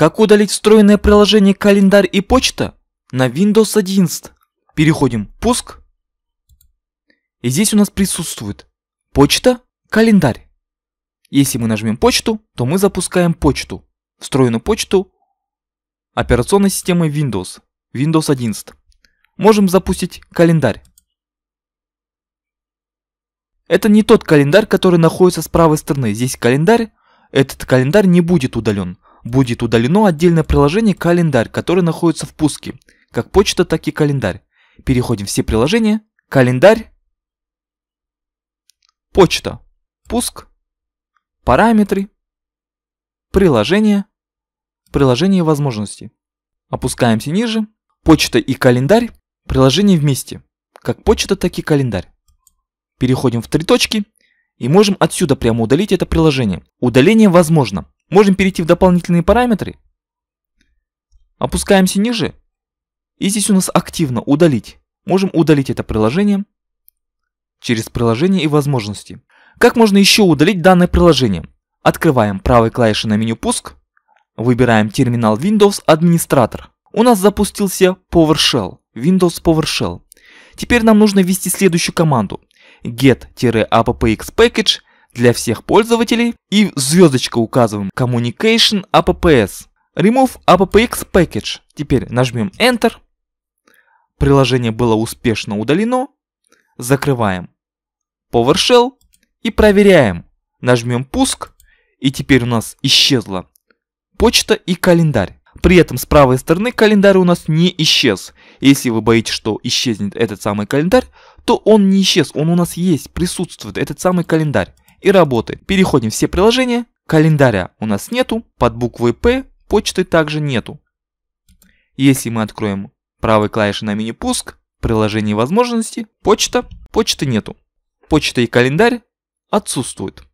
Как удалить встроенное приложение «Календарь и почта» на Windows 11? Переходим «Пуск». И здесь у нас присутствует «Почта», «Календарь». Если мы нажмем «Почту», то мы запускаем почту, встроенную почту операционной системы Windows, Windows 11. Можем запустить календарь. Это не тот календарь, который находится с правой стороны. Здесь календарь, этот календарь не будет удален будет удалено отдельное приложение «Календарь», которое находится в пуске. Как почта, так и календарь. Переходим все приложения. Календарь. Почта. Пуск. Параметры. Приложение. Приложение Возможности. Опускаемся ниже. Почта и календарь. Приложение вместе. Как почта, так и календарь. Переходим в три точки и можем отсюда прямо удалить это приложение. Удаление возможно. Можем перейти в дополнительные параметры. Опускаемся ниже. И здесь у нас активно удалить. Можем удалить это приложение через приложение и возможности. Как можно еще удалить данное приложение? Открываем правой клавишей на меню пуск, выбираем терминал Windows администратор. У нас запустился PowerShell, Windows PowerShell. Теперь нам нужно ввести следующую команду get-appxpackage для всех пользователей и звездочка указываем Communication APPS. Remove AppPX Package. Теперь нажмем Enter. Приложение было успешно удалено. Закрываем PowerShell и проверяем. Нажмем пуск и теперь у нас исчезла почта и календарь. При этом с правой стороны календарь у нас не исчез. Если вы боитесь, что исчезнет этот самый календарь, то он не исчез, он у нас есть, присутствует этот самый календарь и работы. Переходим в все приложения. Календаря у нас нету, под буквой P почты также нету. Если мы откроем правой клавишей на меню пуск, приложение возможности, почта, почты нету. Почта и календарь отсутствуют.